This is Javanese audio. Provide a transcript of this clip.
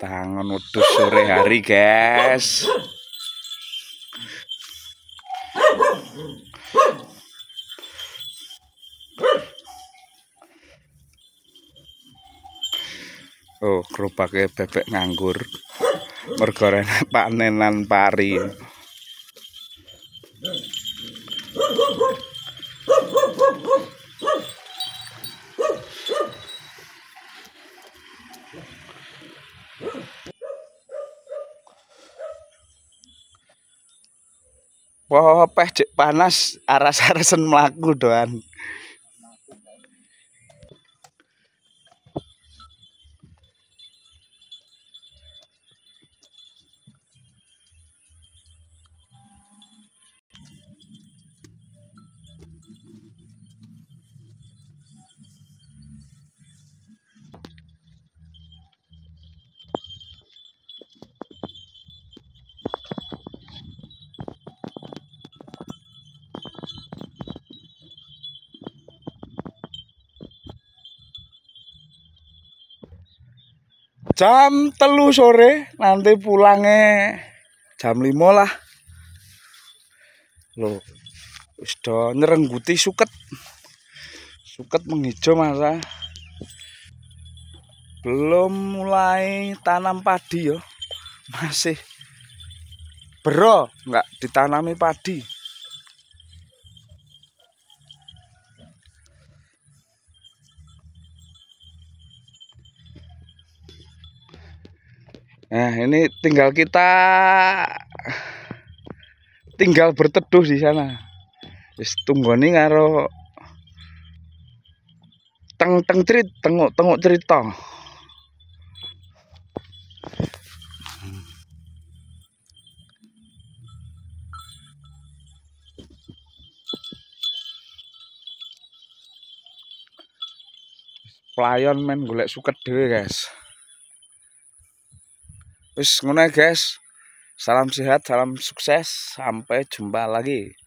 Tangan waktu sore hari guys oh kerupaknya bebek nganggur mergoreng panenan pari Wah, peh cek panas, aras-arasan melaku doan. jam telu sore nanti pulangnya jam 5 lah lo sudah nyerengguti suket suket menghijau masa ah. belum mulai tanam padi yo masih bro enggak ditanami padi Nah, eh, ini tinggal kita tinggal berteduh di sana. Wis tunggoni karo teng teng cerit tenguk tenguk cerita. Pelayan men golek suket dhewe, guys. Wis ngono ya, guys. Salam sehat, salam sukses. Sampai jumpa lagi.